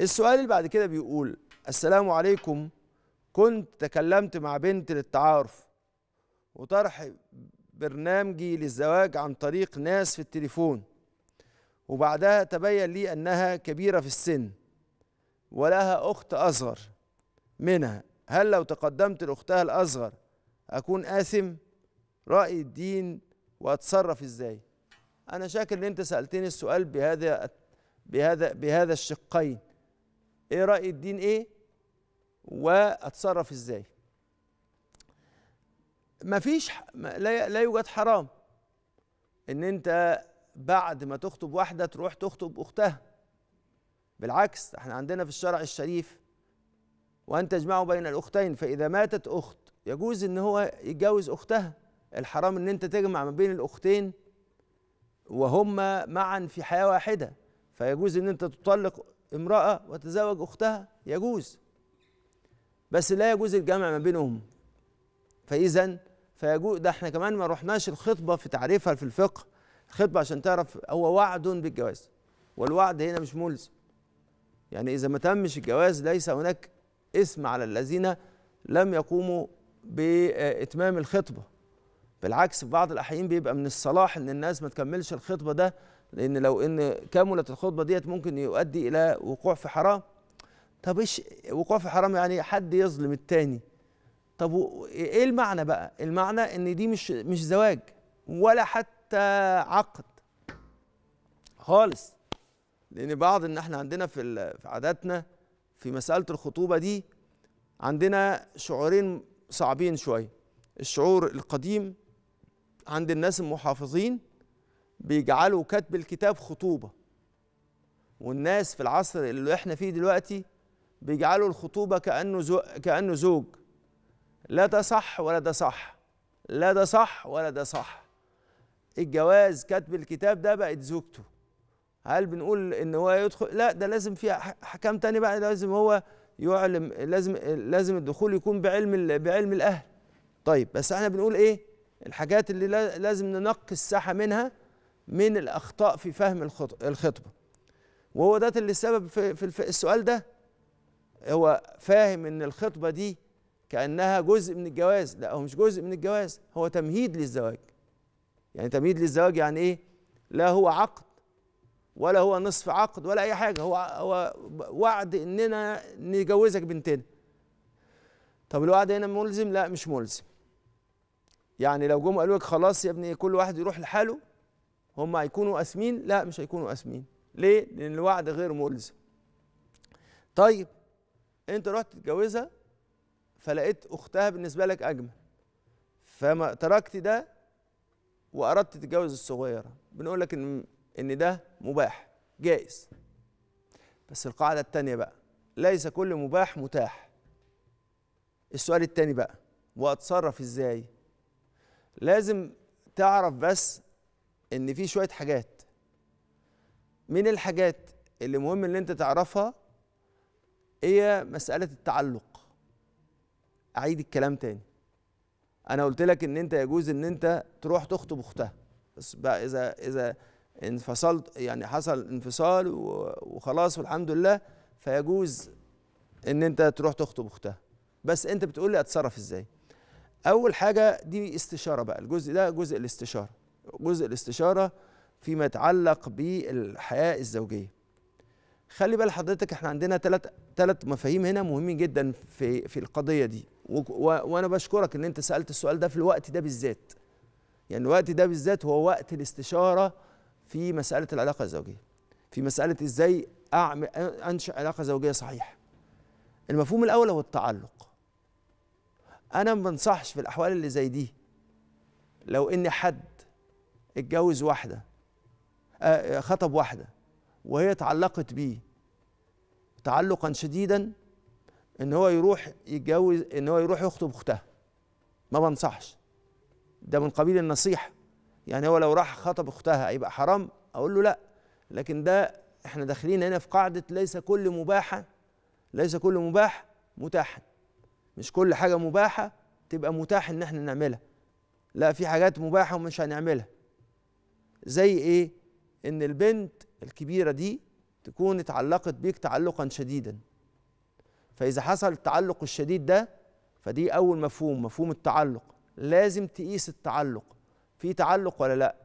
السؤال اللي بعد كده بيقول السلام عليكم كنت تكلمت مع بنت للتعارف وطرح برنامجي للزواج عن طريق ناس في التليفون وبعدها تبين لي انها كبيره في السن ولها اخت اصغر منها هل لو تقدمت لاختها الاصغر اكون اثم راي الدين واتصرف ازاي انا شاكر ان انت سالتني السؤال بهذا بهذا بهذا الشقين ايه راي الدين ايه واتصرف ازاي مفيش لا لا يوجد حرام ان انت بعد ما تخطب واحده تروح تخطب اختها بالعكس احنا عندنا في الشرع الشريف وان تجمعوا بين الاختين فاذا ماتت اخت يجوز ان هو يتجوز اختها الحرام ان انت تجمع ما بين الاختين وهما معا في حياه واحده فيجوز ان انت تطلق امرأة وتزوج أختها يجوز بس لا يجوز الجمع ما بينهم فإذا فيجوز ده احنا كمان ما رحناش الخطبة في تعريفها في الفقه الخطبة عشان تعرف هو وعد بالجواز والوعد هنا مش ملزم يعني إذا ما تمش الجواز ليس هناك اسم على الذين لم يقوموا بإتمام الخطبة بالعكس في بعض الأحيان بيبقى من الصلاح إن الناس ما تكملش الخطبة ده لان لو ان كملت الخطبه ديت ممكن يؤدي الى وقوع في حرام طب ايش وقوع في حرام يعني حد يظلم التاني طب ايه المعنى بقى المعنى ان دي مش مش زواج ولا حتى عقد خالص لان بعض ان احنا عندنا في في عاداتنا في مساله الخطوبه دي عندنا شعورين صعبين شويه الشعور القديم عند الناس المحافظين بيجعلوا كتب الكتاب خطوبة والناس في العصر اللي احنا فيه دلوقتي بيجعلوا الخطوبة كأنه زو كأنه زوج لا ده صح ولا ده صح لا ده صح ولا ده صح الجواز كتب الكتاب ده بقت زوجته هل بنقول ان هو يدخل لا ده لازم في حكام تاني بقى لازم هو يعلم لازم لازم الدخول يكون بعلم بعلم الاهل طيب بس احنا بنقول ايه الحاجات اللي لازم ننقي الساحه منها من الاخطاء في فهم الخطبه وهو ده اللي سبب في السؤال ده هو فاهم ان الخطبه دي كانها جزء من الجواز لا هو مش جزء من الجواز هو تمهيد للزواج يعني تمهيد للزواج يعني ايه لا هو عقد ولا هو نصف عقد ولا اي حاجه هو هو وعد اننا نجوزك بنتنا طب الوعد هنا ملزم لا مش ملزم يعني لو جم قالوا لك خلاص يا ابني كل واحد يروح لحاله هم هيكونوا قاسمين لا مش هيكونوا قاسمين ليه لان الوعد غير ملزم طيب انت رحت تتجوزها فلقيت اختها بالنسبه لك اجمل فما تركت ده واردت تتجوز الصغيره بنقول لك ان ان ده مباح جائز بس القاعده الثانيه بقى ليس كل مباح متاح السؤال الثاني بقى واتصرف ازاي لازم تعرف بس ان في شويه حاجات من الحاجات اللي مهم ان انت تعرفها هي مساله التعلق اعيد الكلام تاني انا قلت لك ان انت يجوز ان انت تروح تخطب اختها بس بقى اذا اذا انفصلت يعني حصل انفصال وخلاص والحمد لله فيجوز ان انت تروح تخطب اختها بس انت بتقول لي اتصرف ازاي اول حاجه دي استشاره بقى الجزء ده جزء الاستشاره جزء الاستشاره فيما يتعلق بالحياه الزوجيه خلي بال حضرتك احنا عندنا ثلاث ثلاث مفاهيم هنا مهمين جدا في في القضيه دي وانا بشكرك ان انت سالت السؤال ده في الوقت ده بالذات يعني الوقت ده بالذات هو وقت الاستشاره في مساله العلاقه الزوجيه في مساله ازاي اعمل انشا علاقه زوجيه صحيحه المفهوم الاول هو التعلق انا ما بنصحش في الاحوال اللي زي دي لو ان حد اتجوز واحده آه، آه، خطب واحده وهي تعلقت بيه تعلقا شديدا ان هو يروح يتجوز ان هو يروح يخطب اختها ما بنصحش ده من قبيل النصيحه يعني هو لو راح خطب اختها هيبقى حرام اقول له لا لكن ده احنا داخلين هنا في قاعده ليس كل مباحه ليس كل مباح متاحا مش كل حاجه مباحه تبقى متاح ان احنا نعملها لا في حاجات مباحه ومش هنعملها زي ايه ان البنت الكبيره دي تكون اتعلقت بيك تعلقا شديدا فاذا حصل التعلق الشديد ده فدي اول مفهوم مفهوم التعلق لازم تقيس التعلق في تعلق ولا لا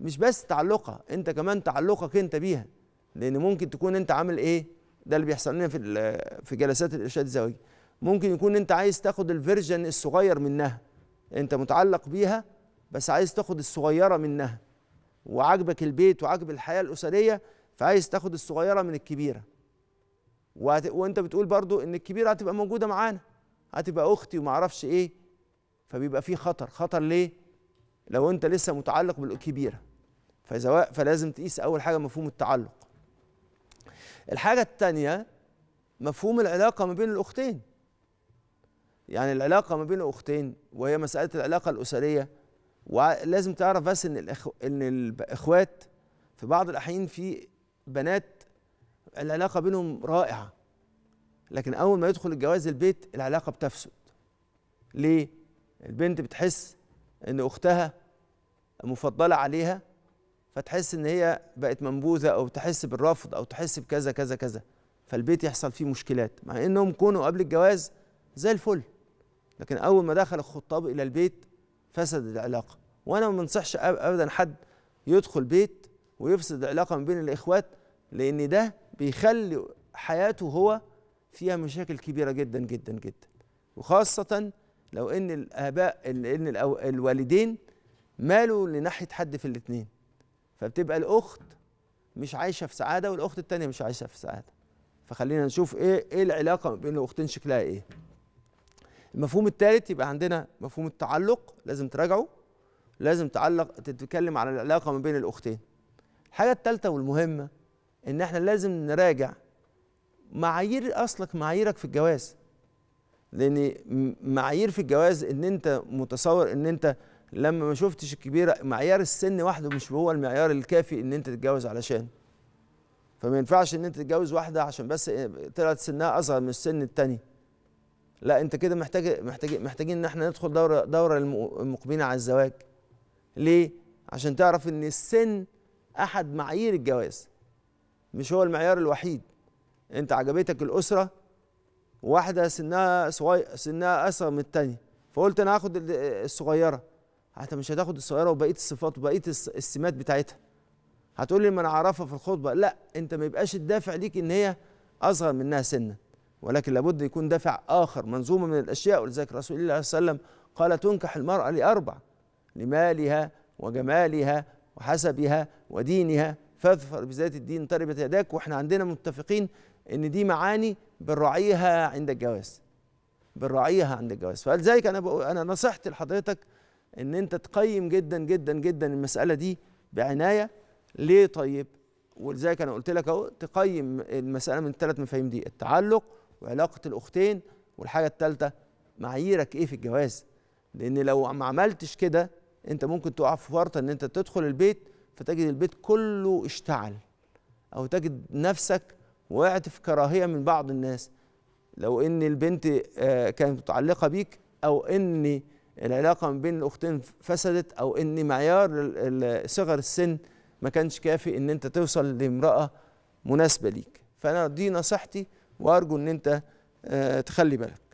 مش بس تعلقها انت كمان تعلقك انت بيها لان ممكن تكون انت عامل ايه ده اللي بيحصل لنا في في جلسات الارشاد الزواجي ممكن يكون انت عايز تاخد الفيرجن الصغير منها انت متعلق بيها بس عايز تاخد الصغيره منها وعاجبك البيت وعاجب الحياه الاسريه فعايز تاخد الصغيره من الكبيره وانت بتقول برضو ان الكبيره هتبقى موجوده معانا هتبقى اختي وما ايه فبيبقى في خطر خطر ليه لو انت لسه متعلق بالكبيره فزو... فلازم تقيس اول حاجه مفهوم التعلق الحاجه الثانيه مفهوم العلاقه ما بين الاختين يعني العلاقه ما بين الاختين وهي مساله العلاقه الاسريه ولازم تعرف بس ان الأخو... ان الاخوات في بعض الاحيان في بنات العلاقه بينهم رائعه لكن اول ما يدخل الجواز البيت العلاقه بتفسد ليه البنت بتحس ان اختها مفضله عليها فتحس ان هي بقت منبوذه او تحس بالرفض او تحس بكذا كذا كذا فالبيت يحصل فيه مشكلات مع انهم كونوا قبل الجواز زي الفل لكن اول ما دخل الخطاب الى البيت فسد العلاقه وانا ما بنصحش ابدا حد يدخل بيت ويفسد العلاقه ما بين الاخوات لان ده بيخلي حياته هو فيها مشاكل كبيره جدا جدا جدا وخاصه لو ان الاباء ان الوالدين مالوا لناحيه حد في الاثنين فبتبقى الاخت مش عايشه في سعاده والاخت التانية مش عايشه في سعاده فخلينا نشوف ايه ايه العلاقه بين الاختين شكلها ايه المفهوم الثالث يبقى عندنا مفهوم التعلق لازم تراجعه لازم تعلق تتكلم على العلاقه ما بين الاختين الحاجه الثالثه والمهمه ان احنا لازم نراجع معايير اصلك معاييرك في الجواز لان معايير في الجواز ان انت متصور ان انت لما ما شفتش الكبيره معيار السن وحده مش هو المعيار الكافي ان انت تتجوز علشان فما ينفعش ان انت تتجوز واحده عشان بس آه، طلعت سنها اصغر من السن الثاني لا انت كده محتاج محتاج محتاجين ان احنا ندخل دوره دوره المقبلين على الزواج ليه عشان تعرف ان السن احد معايير الجواز مش هو المعيار الوحيد انت عجبتك الاسره واحده سنها صغير سنها اصغر من الثانيه فقلت انا هاخد الصغيره انت مش هتاخد الصغيره وبقيه الصفات وبقيه السمات بتاعتها هتقول لي ما انا اعرفها في الخطبه لا انت ما يبقاش الدافع ليك ان هي اصغر منها سنه ولكن لابد يكون دافع آخر منظومة من الأشياء ولذلك رسول الله صلى الله عليه وسلم قال تنكح المرأة لأربع لمالها وجمالها وحسبها ودينها فاظفر بذات الدين تربت يداك واحنا عندنا متفقين ان دي معاني بنراعيها عند الجواز بنراعيها عند الجواز فلذلك انا بقول انا نصيحتي لحضرتك ان انت تقيم جدا جدا جدا المساله دي بعنايه ليه طيب ولذلك انا قلت لك اهو تقيم المساله من الثلاث مفاهيم دي التعلق وعلاقه الاختين والحاجه الثالثه معاييرك ايه في الجواز لان لو ما عملتش كده انت ممكن تقع في ورطه ان انت تدخل البيت فتجد البيت كله اشتعل او تجد نفسك وقعت في كراهيه من بعض الناس لو ان البنت آه، كانت متعلقه بيك او ان العلاقه ما بين الاختين فسدت او ان معيار صغر السن ما كانش كافي ان انت توصل لامراه مناسبه ليك فانا دي نصيحتي وارجو ان انت آه، تخلي بالك